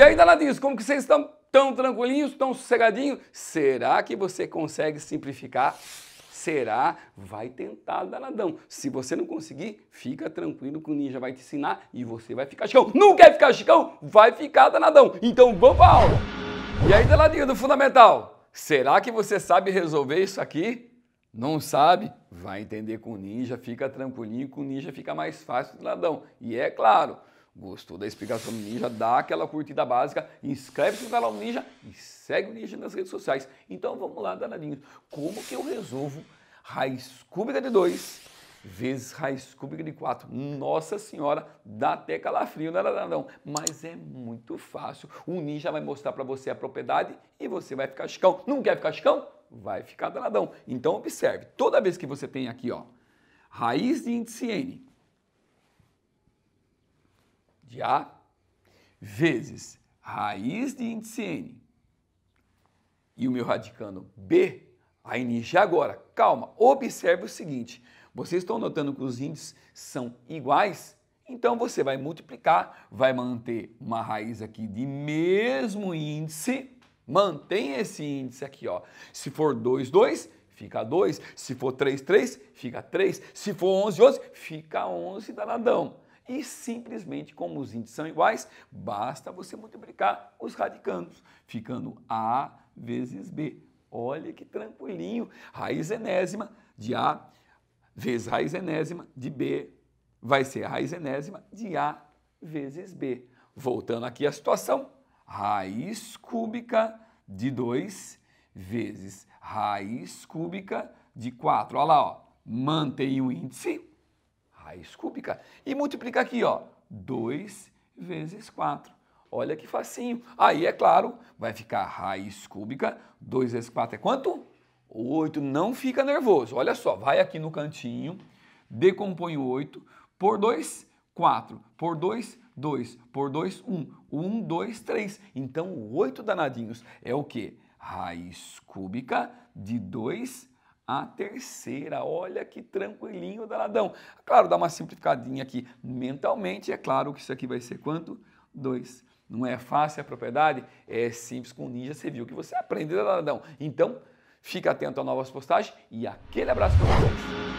E ainda ela diz: como que vocês estão tão tranquilinhos, tão sossegadinhos? Será que você consegue simplificar? Será? Vai tentar, danadão. Se você não conseguir, fica tranquilo que o ninja vai te ensinar e você vai ficar chicão. Não quer ficar chicão? Vai ficar danadão. Então vamos pra aula. E ainda ela diz do fundamental: será que você sabe resolver isso aqui? Não sabe? Vai entender com o ninja, fica tranquilinho, com o ninja fica mais fácil, danadão. E é claro, Gostou da explicação do Ninja? Dá aquela curtida básica, inscreve-se no canal Ninja e segue o Ninja nas redes sociais. Então vamos lá, danadinhos. Como que eu resolvo raiz cúbica de 2 vezes raiz cúbica de 4? Nossa senhora, dá até calafrio, não, né, Mas é muito fácil. O Ninja vai mostrar para você a propriedade e você vai ficar chicão. Não quer ficar chicão? Vai ficar danadão. Então observe, toda vez que você tem aqui ó, raiz de índice N de A vezes raiz de índice N e o meu radicando B, aí já agora, calma, observe o seguinte, vocês estão notando que os índices são iguais? Então você vai multiplicar, vai manter uma raiz aqui de mesmo índice, mantém esse índice aqui, ó. Se for 2, 2, fica 2. Se for 3, 3, fica 3. Se for 11, 11, fica 11, danadão. E simplesmente, como os índices são iguais, basta você multiplicar os radicandos, ficando A vezes B. Olha que tranquilinho. Raiz enésima de A vezes raiz enésima de B vai ser raiz enésima de A vezes B. Voltando aqui à situação, raiz cúbica de 2 vezes raiz cúbica de 4. Olha lá, ó. mantém o índice raiz cúbica e multiplica aqui, ó, 2 vezes 4. Olha que facinho. Aí, é claro, vai ficar raiz cúbica, 2 vezes 4 é quanto? 8. Não fica nervoso. Olha só, vai aqui no cantinho, decompõe o 8 por 2, 4, por 2, 2, por 2, 1, 1, 2, 3. Então, 8 danadinhos é o quê? Raiz cúbica de 2 a terceira. Olha que tranquilinho, danadão. Claro, dá uma simplificadinha aqui mentalmente. É claro que isso aqui vai ser quanto? 2. Não é fácil a é propriedade? É simples com ninja, você viu que você aprendeu, danadão. Então, fica atento a novas postagens e aquele abraço para vocês.